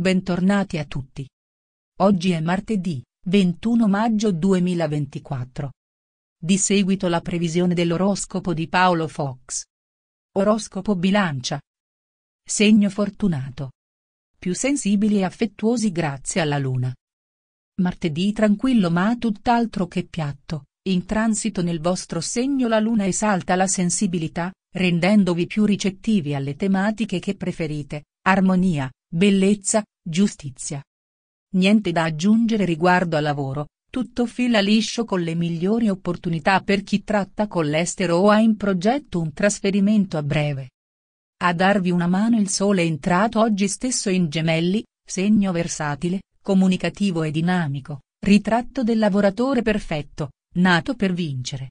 Bentornati a tutti. Oggi è martedì, 21 maggio 2024. Di seguito la previsione dell'oroscopo di Paolo Fox. Oroscopo bilancia. Segno fortunato. Più sensibili e affettuosi grazie alla luna. Martedì tranquillo ma tutt'altro che piatto, in transito nel vostro segno la luna esalta la sensibilità, rendendovi più ricettivi alle tematiche che preferite, armonia, bellezza, giustizia. Niente da aggiungere riguardo al lavoro, tutto fila liscio con le migliori opportunità per chi tratta con l'estero o ha in progetto un trasferimento a breve. A darvi una mano il sole è entrato oggi stesso in gemelli, segno versatile, comunicativo e dinamico, ritratto del lavoratore perfetto, nato per vincere.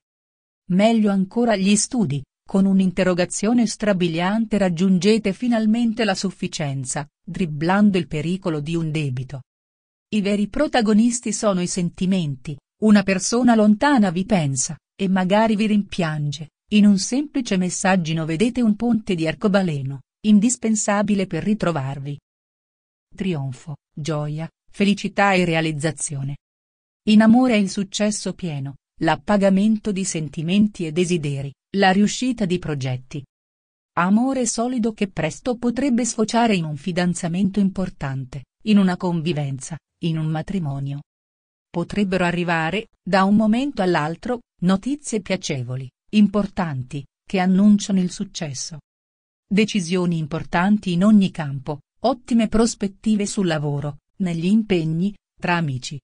Meglio ancora gli studi, con un'interrogazione strabiliante raggiungete finalmente la sufficienza, dribblando il pericolo di un debito. I veri protagonisti sono i sentimenti, una persona lontana vi pensa, e magari vi rimpiange, in un semplice messaggino vedete un ponte di arcobaleno, indispensabile per ritrovarvi. Trionfo, gioia, felicità e realizzazione. In amore è il successo pieno, l'appagamento di sentimenti e desideri, la riuscita di progetti. Amore solido che presto potrebbe sfociare in un fidanzamento importante, in una convivenza, in un matrimonio. Potrebbero arrivare, da un momento all'altro, notizie piacevoli, importanti, che annunciano il successo. Decisioni importanti in ogni campo, ottime prospettive sul lavoro, negli impegni, tra amici,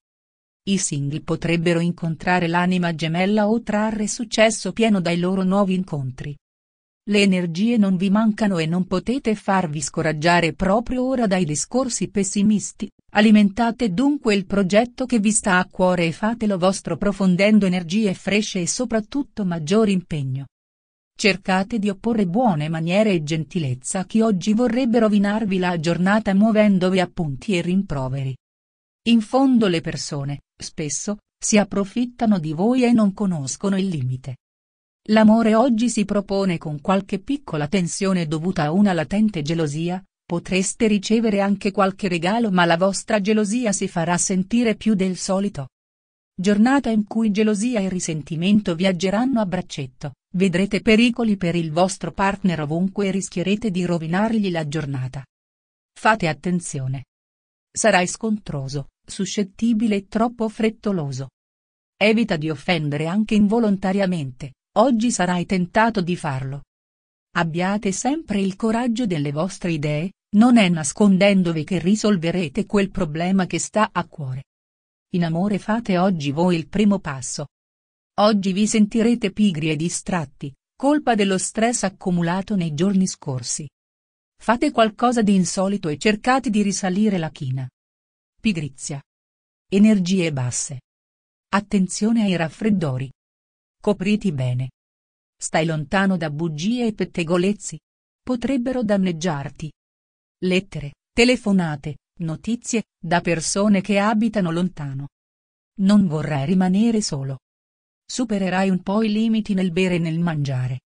i singoli potrebbero incontrare l'anima gemella o trarre successo pieno dai loro nuovi incontri. Le energie non vi mancano e non potete farvi scoraggiare proprio ora dai discorsi pessimisti, alimentate dunque il progetto che vi sta a cuore e fatelo vostro profondendo energie fresche e soprattutto maggior impegno. Cercate di opporre buone maniere e gentilezza a chi oggi vorrebbe rovinarvi la giornata muovendovi appunti e rimproveri. In fondo le persone, spesso, si approfittano di voi e non conoscono il limite. L'amore oggi si propone con qualche piccola tensione dovuta a una latente gelosia, potreste ricevere anche qualche regalo ma la vostra gelosia si farà sentire più del solito. Giornata in cui gelosia e risentimento viaggeranno a braccetto, vedrete pericoli per il vostro partner ovunque e rischierete di rovinargli la giornata. Fate attenzione, Sarai scontroso, suscettibile e troppo frettoloso. Evita di offendere anche involontariamente, oggi sarai tentato di farlo. Abbiate sempre il coraggio delle vostre idee, non è nascondendovi che risolverete quel problema che sta a cuore. In amore fate oggi voi il primo passo. Oggi vi sentirete pigri e distratti, colpa dello stress accumulato nei giorni scorsi. Fate qualcosa di insolito e cercate di risalire la china. Pigrizia. Energie basse. Attenzione ai raffreddori. Copriti bene. Stai lontano da bugie e pettegolezzi. Potrebbero danneggiarti. Lettere, telefonate, notizie, da persone che abitano lontano. Non vorrai rimanere solo. Supererai un po' i limiti nel bere e nel mangiare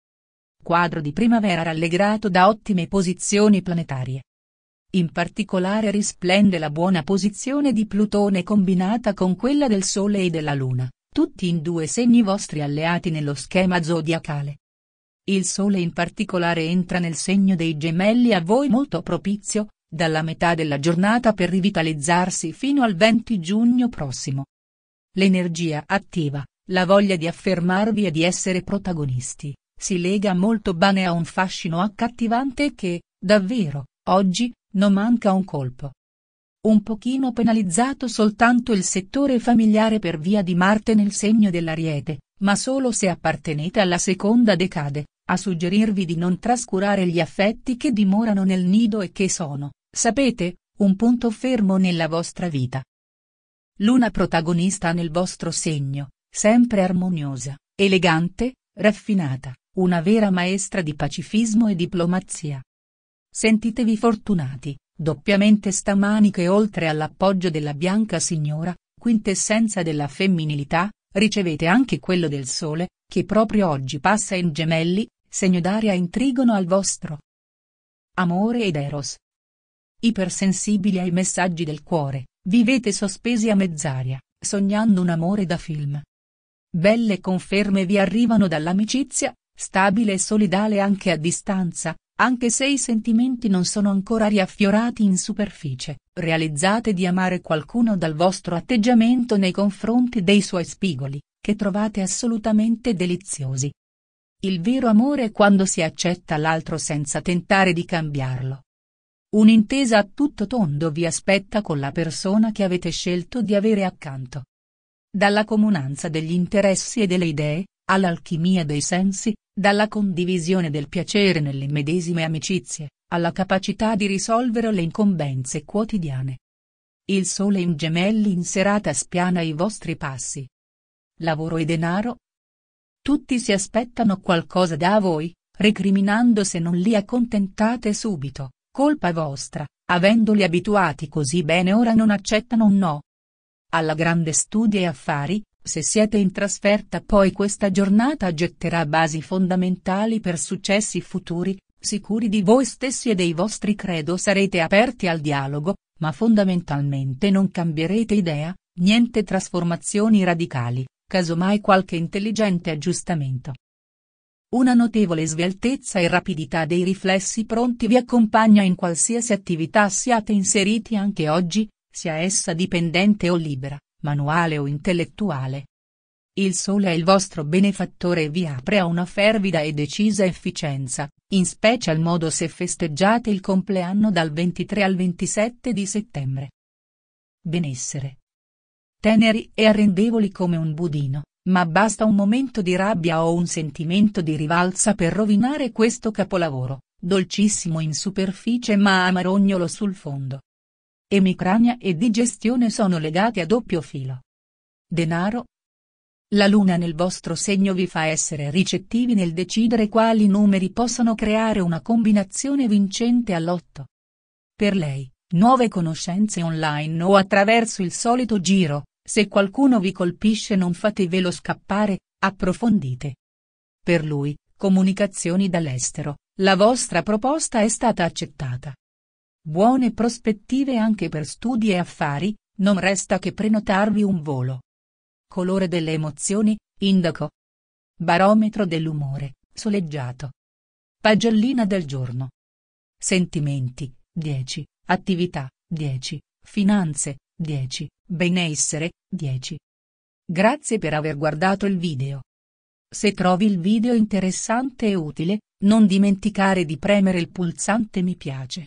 quadro di primavera rallegrato da ottime posizioni planetarie. In particolare risplende la buona posizione di Plutone combinata con quella del Sole e della Luna, tutti in due segni vostri alleati nello schema zodiacale. Il Sole in particolare entra nel segno dei gemelli a voi molto propizio, dalla metà della giornata per rivitalizzarsi fino al 20 giugno prossimo. L'energia attiva, la voglia di affermarvi e di essere protagonisti, si lega molto bene a un fascino accattivante che, davvero, oggi, non manca un colpo. Un pochino penalizzato soltanto il settore familiare per via di Marte nel segno dell'ariete, ma solo se appartenete alla seconda decade, a suggerirvi di non trascurare gli affetti che dimorano nel nido e che sono, sapete, un punto fermo nella vostra vita. Luna protagonista nel vostro segno, sempre armoniosa, elegante, raffinata, una vera maestra di pacifismo e diplomazia. Sentitevi fortunati, doppiamente stamani che oltre all'appoggio della bianca signora, quintessenza della femminilità, ricevete anche quello del sole, che proprio oggi passa in gemelli, segno d'aria intrigono al vostro. Amore ed Eros. Ipersensibili ai messaggi del cuore, vivete sospesi a mezz'aria, sognando un amore da film. Belle conferme vi arrivano dall'amicizia, stabile e solidale anche a distanza, anche se i sentimenti non sono ancora riaffiorati in superficie, realizzate di amare qualcuno dal vostro atteggiamento nei confronti dei suoi spigoli, che trovate assolutamente deliziosi. Il vero amore è quando si accetta l'altro senza tentare di cambiarlo. Un'intesa a tutto tondo vi aspetta con la persona che avete scelto di avere accanto. Dalla comunanza degli interessi e delle idee, all'alchimia dei sensi, dalla condivisione del piacere nelle medesime amicizie, alla capacità di risolvere le incombenze quotidiane. Il sole in gemelli in serata spiana i vostri passi. Lavoro e denaro? Tutti si aspettano qualcosa da voi, recriminando se non li accontentate subito, colpa vostra, avendoli abituati così bene ora non accettano un no. Alla grande studia e affari, se siete in trasferta poi questa giornata getterà basi fondamentali per successi futuri, sicuri di voi stessi e dei vostri credo sarete aperti al dialogo, ma fondamentalmente non cambierete idea, niente trasformazioni radicali, casomai qualche intelligente aggiustamento. Una notevole sveltezza e rapidità dei riflessi pronti vi accompagna in qualsiasi attività siate inseriti anche oggi, sia essa dipendente o libera manuale o intellettuale. Il sole è il vostro benefattore e vi apre a una fervida e decisa efficienza, in special modo se festeggiate il compleanno dal 23 al 27 di settembre. Benessere. Teneri e arrendevoli come un budino, ma basta un momento di rabbia o un sentimento di rivalsa per rovinare questo capolavoro, dolcissimo in superficie ma amarognolo sul fondo. Emicrania e digestione sono legati a doppio filo. Denaro. La luna nel vostro segno vi fa essere ricettivi nel decidere quali numeri possono creare una combinazione vincente all'otto. Per lei, nuove conoscenze online o attraverso il solito giro, se qualcuno vi colpisce non fatevelo scappare, approfondite. Per lui, comunicazioni dall'estero, la vostra proposta è stata accettata. Buone prospettive anche per studi e affari, non resta che prenotarvi un volo. Colore delle emozioni, indaco. Barometro dell'umore, soleggiato. Pagellina del giorno. Sentimenti, 10, attività, 10, finanze, 10, benessere, 10. Grazie per aver guardato il video. Se trovi il video interessante e utile, non dimenticare di premere il pulsante mi piace.